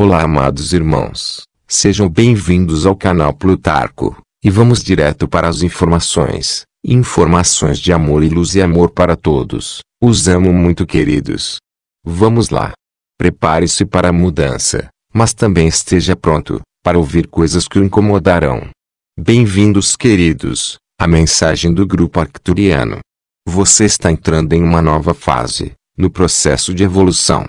Olá, amados irmãos. Sejam bem-vindos ao canal Plutarco. E vamos direto para as informações. Informações de amor e luz e amor para todos. Os amo muito, queridos. Vamos lá. Prepare-se para a mudança, mas também esteja pronto para ouvir coisas que o incomodarão. Bem-vindos, queridos, à mensagem do grupo arcturiano. Você está entrando em uma nova fase, no processo de evolução.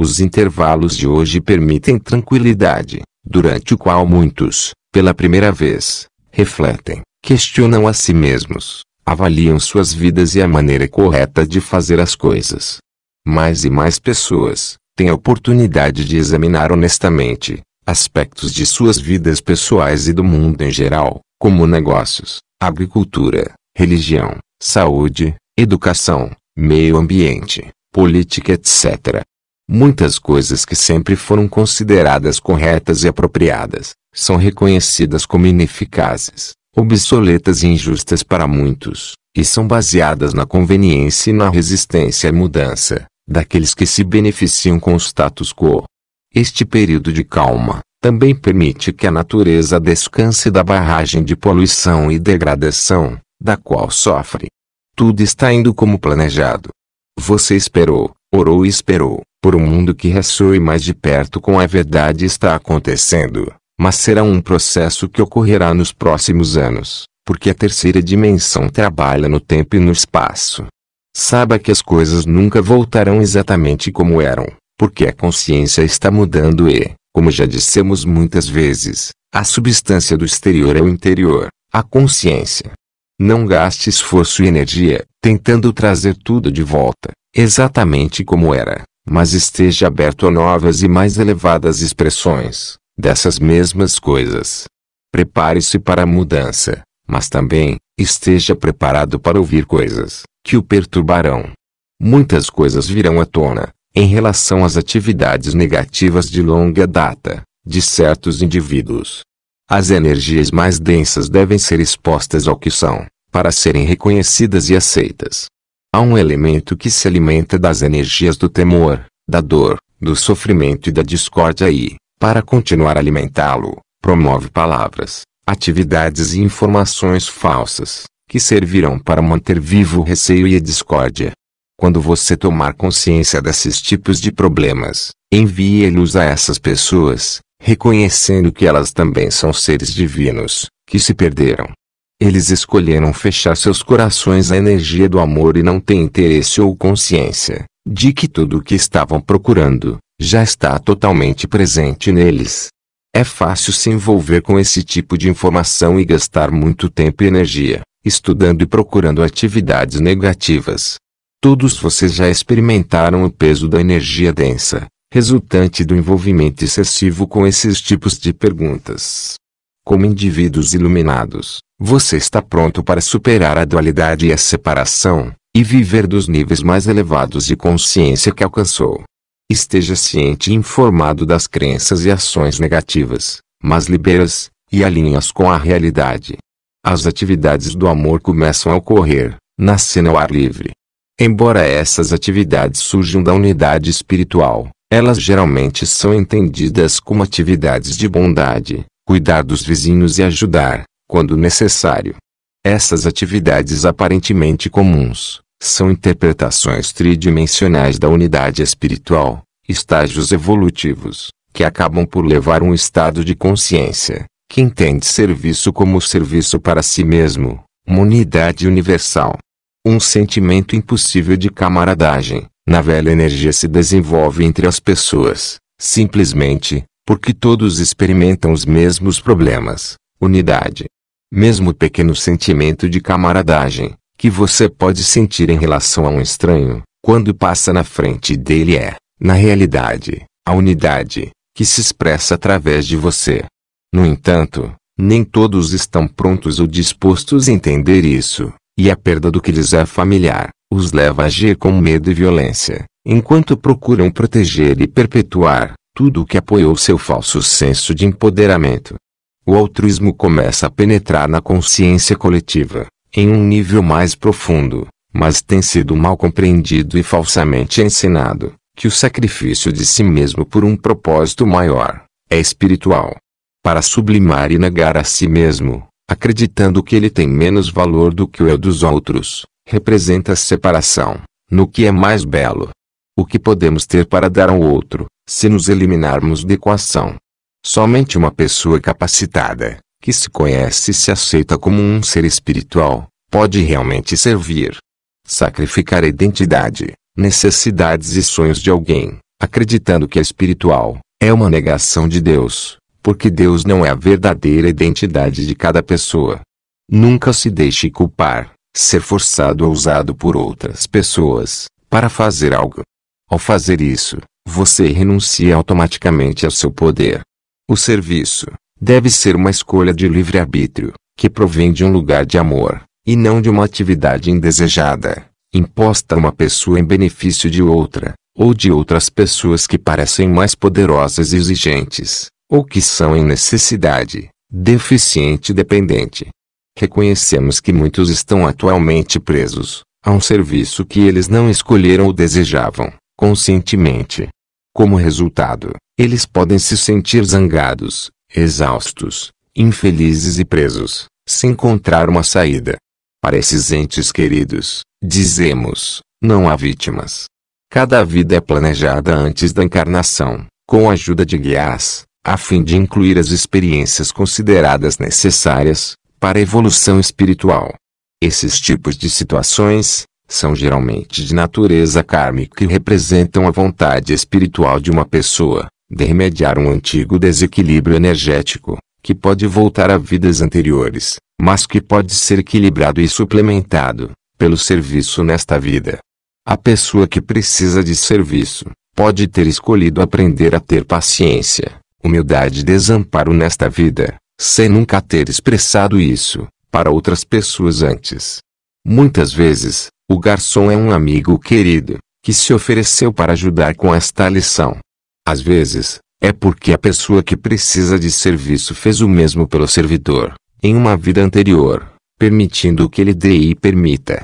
Os intervalos de hoje permitem tranquilidade, durante o qual muitos, pela primeira vez, refletem, questionam a si mesmos, avaliam suas vidas e a maneira correta de fazer as coisas. Mais e mais pessoas têm a oportunidade de examinar honestamente aspectos de suas vidas pessoais e do mundo em geral, como negócios, agricultura, religião, saúde, educação, meio ambiente, política, etc. Muitas coisas que sempre foram consideradas corretas e apropriadas, são reconhecidas como ineficazes, obsoletas e injustas para muitos, e são baseadas na conveniência e na resistência à mudança, daqueles que se beneficiam com o status quo. Este período de calma, também permite que a natureza descanse da barragem de poluição e degradação, da qual sofre. Tudo está indo como planejado. Você esperou, orou e esperou por um mundo que ressoe mais de perto com a verdade está acontecendo, mas será um processo que ocorrerá nos próximos anos, porque a terceira dimensão trabalha no tempo e no espaço. Saiba que as coisas nunca voltarão exatamente como eram, porque a consciência está mudando e, como já dissemos muitas vezes, a substância do exterior é o interior, a consciência. Não gaste esforço e energia tentando trazer tudo de volta, exatamente como era, mas esteja aberto a novas e mais elevadas expressões dessas mesmas coisas. Prepare-se para a mudança, mas também esteja preparado para ouvir coisas que o perturbarão. Muitas coisas virão à tona em relação às atividades negativas de longa data de certos indivíduos. As energias mais densas devem ser expostas ao que são, para serem reconhecidas e aceitas. Há um elemento que se alimenta das energias do temor, da dor, do sofrimento e da discórdia e, para continuar a alimentá-lo, promove palavras, atividades e informações falsas, que servirão para manter vivo o receio e a discórdia. Quando você tomar consciência desses tipos de problemas, envie-los a essas pessoas, reconhecendo que elas também são seres divinos, que se perderam, eles escolheram fechar seus corações à energia do amor e não têm interesse ou consciência de que tudo o que estavam procurando já está totalmente presente neles. É fácil se envolver com esse tipo de informação e gastar muito tempo e energia estudando e procurando atividades negativas. Todos vocês já experimentaram o peso da energia densa, resultante do envolvimento excessivo com esses tipos de perguntas. Como indivíduos iluminados, você está pronto para superar a dualidade e a separação, e viver dos níveis mais elevados de consciência que alcançou. Esteja ciente e informado das crenças e ações negativas, mas libere-as, e alinhe-as com a realidade. As atividades do amor começam a ocorrer, na cena ao ar livre. Embora essas atividades surjam da unidade espiritual, elas geralmente são entendidas como atividades de bondade, cuidar dos vizinhos e ajudar, quando necessário. Essas atividades aparentemente comuns são interpretações tridimensionais da unidade espiritual, estágios evolutivos, que acabam por levar um estado de consciência, que entende serviço como serviço para si mesmo, uma unidade universal. Um sentimento impossível de camaradagem, na velha energia se desenvolve entre as pessoas, simplesmente, porque todos experimentam os mesmos problemas, unidade, mesmo o pequeno sentimento de camaradagem, que você pode sentir em relação a um estranho, quando passa na frente dele é, na realidade, a unidade, que se expressa através de você. No entanto, nem todos estão prontos ou dispostos a entender isso, e a perda do que lhes é familiar, os leva a agir com medo e violência, enquanto procuram proteger e perpetuar, tudo o que apoiou seu falso senso de empoderamento o altruísmo começa a penetrar na consciência coletiva, em um nível mais profundo, mas tem sido mal compreendido e falsamente ensinado que o sacrifício de si mesmo por um propósito maior é espiritual. Para sublimar e negar a si mesmo, acreditando que ele tem menos valor do que o eu dos outros, representa separação, no que é mais belo. O que podemos ter para dar ao outro, se nos eliminarmos de equação, Somente uma pessoa capacitada, que se conhece e se aceita como um ser espiritual, pode realmente servir. Sacrificar a identidade, necessidades e sonhos de alguém, acreditando que é espiritual, é uma negação de Deus, porque Deus não é a verdadeira identidade de cada pessoa. Nunca se deixe culpar, ser forçado ou usado por outras pessoas, para fazer algo. Ao fazer isso, você renuncia automaticamente ao seu poder, o serviço deve ser uma escolha de livre-arbítrio, que provém de um lugar de amor, e não de uma atividade indesejada, imposta a uma pessoa em benefício de outra, ou de outras pessoas que parecem mais poderosas e exigentes, ou que são em necessidade, deficiente e dependente. Reconhecemos que muitos estão atualmente presos a um serviço que eles não escolheram ou desejavam, conscientemente. Como resultado, eles podem se sentir zangados, exaustos, infelizes e presos, sem encontrar uma saída. Para esses entes queridos, dizemos, não há vítimas. Cada vida é planejada antes da encarnação, com a ajuda de guias, a fim de incluir as experiências consideradas necessárias para a evolução espiritual. Esses tipos de situações são geralmente de natureza kármica e representam a vontade espiritual de uma pessoa, de remediar um antigo desequilíbrio energético, que pode voltar a vidas anteriores, mas que pode ser equilibrado e suplementado, pelo serviço nesta vida. A pessoa que precisa de serviço, pode ter escolhido aprender a ter paciência, humildade e desamparo nesta vida, sem nunca ter expressado isso, para outras pessoas antes. Muitas vezes, o garçom é um amigo querido, que se ofereceu para ajudar com esta lição, às vezes, é porque a pessoa que precisa de serviço fez o mesmo pelo servidor, em uma vida anterior, permitindo o que ele dê e permita.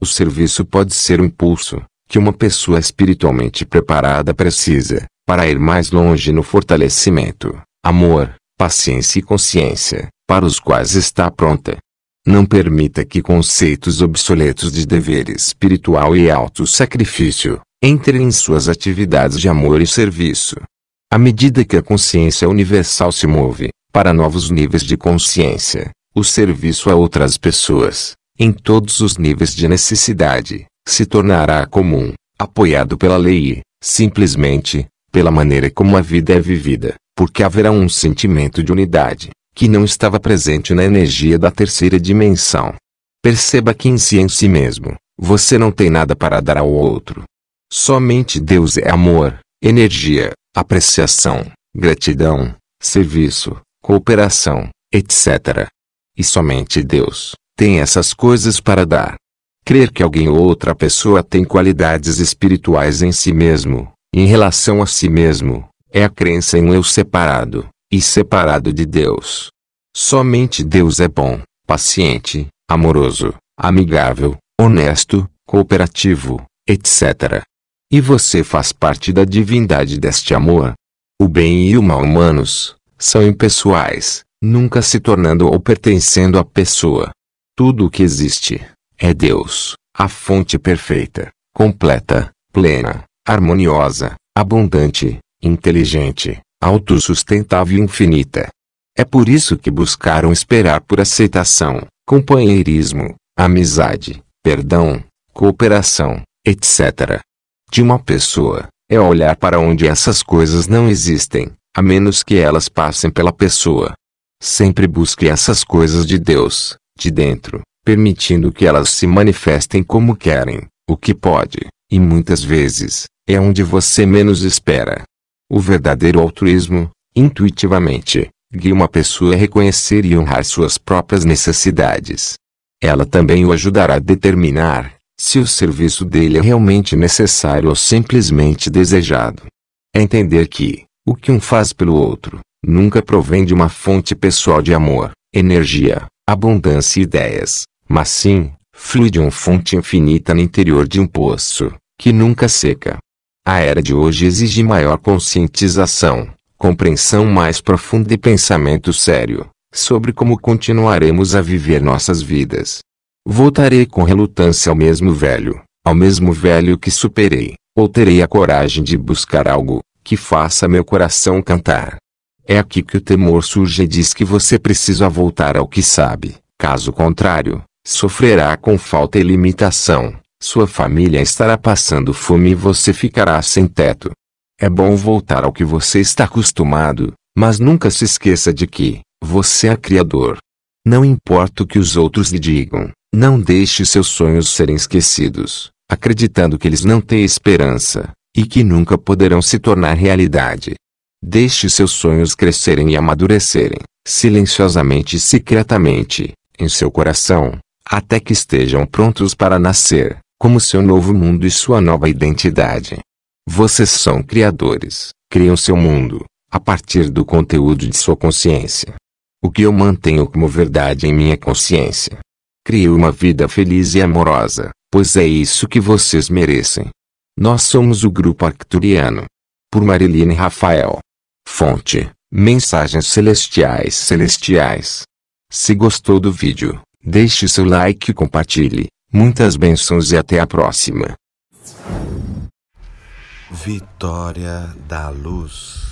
O serviço pode ser um impulso que uma pessoa espiritualmente preparada precisa para ir mais longe no fortalecimento, amor, paciência e consciência, para os quais está pronta. Não permita que conceitos obsoletos de dever espiritual e auto-sacrifício entre em suas atividades de amor e serviço. À medida que a consciência universal se move para novos níveis de consciência, o serviço a outras pessoas, em todos os níveis de necessidade, se tornará comum, apoiado pela lei e, simplesmente, pela maneira como a vida é vivida, porque haverá um sentimento de unidade, que não estava presente na energia da terceira dimensão. Perceba que em si em si mesmo, você não tem nada para dar ao outro, Somente Deus é amor, energia, apreciação, gratidão, serviço, cooperação, etc. E somente Deus tem essas coisas para dar. Crer que alguém ou outra pessoa tem qualidades espirituais em si mesmo, em relação a si mesmo, é a crença em um eu separado, e separado de Deus. Somente Deus é bom, paciente, amoroso, amigável, honesto, cooperativo, etc. E você faz parte da divindade deste amor. O bem e o mal humanos são impessoais, nunca se tornando ou pertencendo à pessoa. Tudo o que existe é Deus, a fonte perfeita, completa, plena, harmoniosa, abundante, inteligente, autossustentável e infinita. É por isso que buscaram esperar por aceitação, companheirismo, amizade, perdão, cooperação, etc de uma pessoa, é olhar para onde essas coisas não existem, a menos que elas passem pela pessoa. Sempre busque essas coisas de Deus, de dentro, permitindo que elas se manifestem como querem, o que pode, e muitas vezes, é onde você menos espera. O verdadeiro altruísmo, intuitivamente, guia uma pessoa a reconhecer e honrar suas próprias necessidades. Ela também o ajudará a determinar, se o serviço dele é realmente necessário ou simplesmente desejado. É entender que, o que um faz pelo outro, nunca provém de uma fonte pessoal de amor, energia, abundância e ideias, mas sim, flui de uma fonte infinita no interior de um poço, que nunca seca. A era de hoje exige maior conscientização, compreensão mais profunda e pensamento sério, sobre como continuaremos a viver nossas vidas. Voltarei com relutância ao mesmo velho, ao mesmo velho que superei, ou terei a coragem de buscar algo que faça meu coração cantar. É aqui que o temor surge e diz que você precisa voltar ao que sabe, caso contrário, sofrerá com falta e limitação, sua família estará passando fome e você ficará sem teto. É bom voltar ao que você está acostumado, mas nunca se esqueça de que você é criador. Não importa o que os outros lhe digam, não deixe seus sonhos serem esquecidos, acreditando que eles não têm esperança, e que nunca poderão se tornar realidade. Deixe seus sonhos crescerem e amadurecerem, silenciosamente e secretamente, em seu coração, até que estejam prontos para nascer, como seu novo mundo e sua nova identidade. Vocês são criadores, criam seu mundo, a partir do conteúdo de sua consciência o que eu mantenho como verdade em minha consciência. Criei uma vida feliz e amorosa, pois é isso que vocês merecem. Nós somos o Grupo Arcturiano. Por Marilene Rafael. Fonte: Mensagens Celestiais Celestiais. Se gostou do vídeo, deixe seu like e compartilhe. Muitas bênçãos e até a próxima. Vitória da Luz